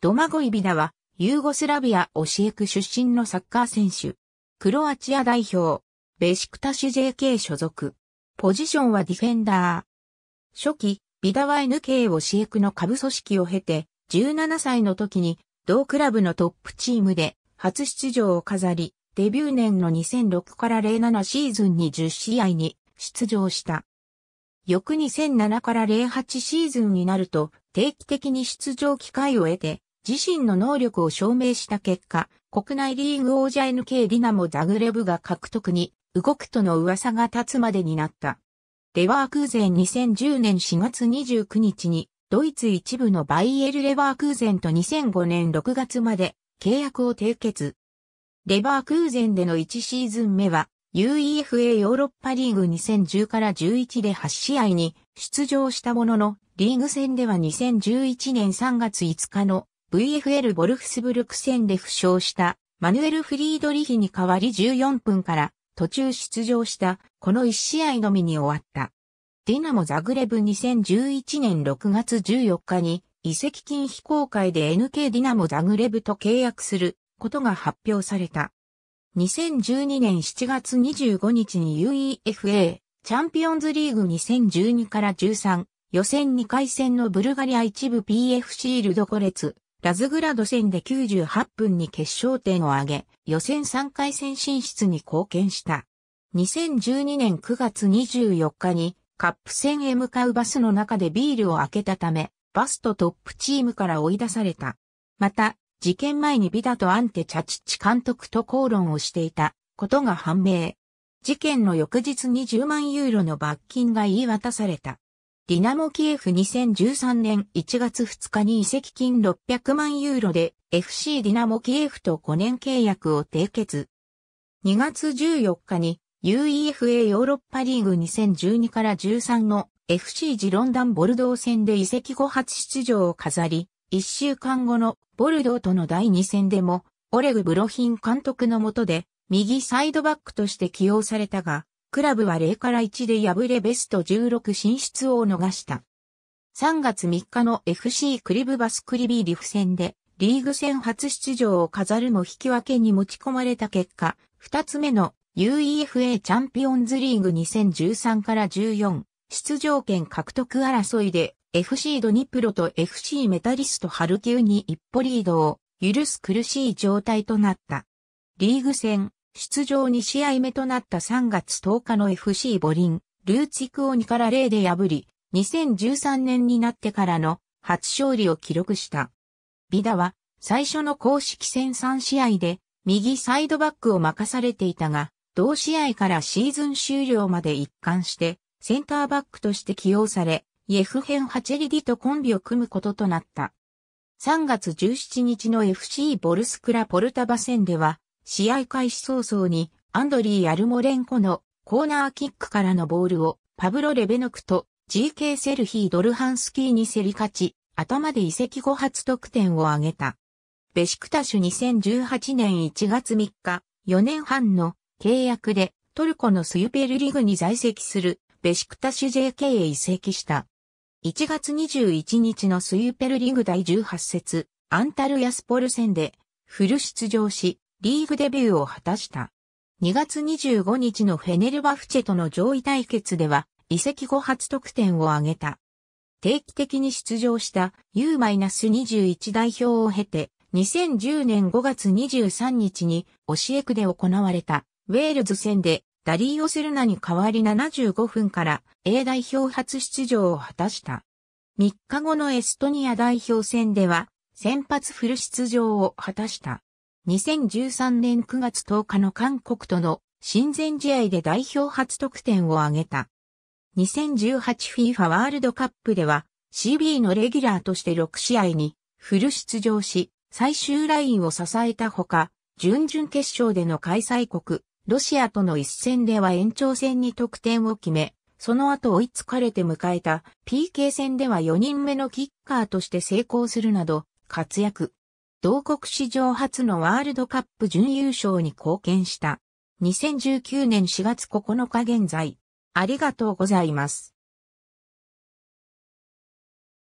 ドマゴイビダは、ユーゴスラビア・オシエク出身のサッカー選手。クロアチア代表、ベシクタシ JK 所属。ポジションはディフェンダー。初期、ビダは NK オシエクの下部組織を経て、17歳の時に、同クラブのトップチームで、初出場を飾り、デビュー年の2006から07シーズンに10試合に出場した。翌2007から08シーズンになると、定期的に出場機会を得て、自身の能力を証明した結果、国内リーグ王者 NK ディナモ・ザグレブが獲得に動くとの噂が立つまでになった。レワークーゼン2010年4月29日にドイツ一部のバイエル・レワークーゼンと2005年6月まで契約を締結。レバークーゼンでの1シーズン目は UEFA ヨーロッパリーグ2010から11で8試合に出場したもののリーグ戦では2011年3月5日の VFL ボルフスブルク戦で負傷したマヌエル・フリードリヒに代わり14分から途中出場したこの1試合のみに終わった。ディナモ・ザグレブ2011年6月14日に移籍金非公開で NK ディナモ・ザグレブと契約することが発表された。2012年7月25日に UEFA チャンピオンズリーグ2012から13予選2回戦のブルガリア一部 PF シールドコレツラズグラド戦で98分に決勝点を挙げ、予選3回戦進出に貢献した。2012年9月24日にカップ戦へ向かうバスの中でビールを開けたため、バスとトップチームから追い出された。また、事件前にビダとアンテ・チャチッチ監督と口論をしていたことが判明。事件の翌日2 0万ユーロの罰金が言い渡された。ディナモキエフ2013年1月2日に移籍金600万ユーロで FC ディナモキエフと5年契約を締結。2月14日に UEFA ヨーロッパリーグ2012から13の FC ジロンダンボルドー戦で移籍後初出場を飾り、1週間後のボルドーとの第2戦でも、オレグ・ブロヒン監督の下で、右サイドバックとして起用されたが、クラブは0から1で敗れベスト16進出を逃した。3月3日の FC クリブバスクリビーリフ戦で、リーグ戦初出場を飾るも引き分けに持ち込まれた結果、2つ目の UEFA チャンピオンズリーグ2013から14出場権獲得争いで FC ドニプロと FC メタリストハルキウに一歩リードを許す苦しい状態となった。リーグ戦出場2試合目となった3月10日の FC ボリン、ルーツィクを2から0で破り、2013年になってからの初勝利を記録した。ビダは最初の公式戦3試合で右サイドバックを任されていたが、同試合からシーズン終了まで一貫してセンターバックとして起用され、イエフヘン・ハチェリディとコンビを組むこととなった。3月17日の FC ボルスクラ・ポルタバ戦では試合開始早々にアンドリー・アルモレンコのコーナーキックからのボールをパブロ・レベノクと GK セルヒー・ドルハンスキーに競り勝ち、頭で移籍後初得点を挙げた。ベシクタシュ2018年1月3日、4年半の契約でトルコのスユペルリグに在籍するベシクタシュ JK へ移籍した。1月21日のスユペルリグ第18節、アンタルヤスポル戦でフル出場し、リーグデビューを果たした。2月25日のフェネルバフチェとの上位対決では、移籍後初得点を挙げた。定期的に出場した U-21 代表を経て、2010年5月23日にオシエクで行われたウェールズ戦でダリーオセルナに代わり75分から A 代表初出場を果たした。3日後のエストニア代表戦では先発フル出場を果たした。2013年9月10日の韓国との親善試合で代表初得点を挙げた。2018FIFA ワールドカップでは CB のレギュラーとして6試合にフル出場し、最終ラインを支えたほか、準々決勝での開催国、ロシアとの一戦では延長戦に得点を決め、その後追いつかれて迎えた PK 戦では4人目のキッカーとして成功するなど活躍。同国史上初のワールドカップ準優勝に貢献した。2019年4月9日現在、ありがとうございます。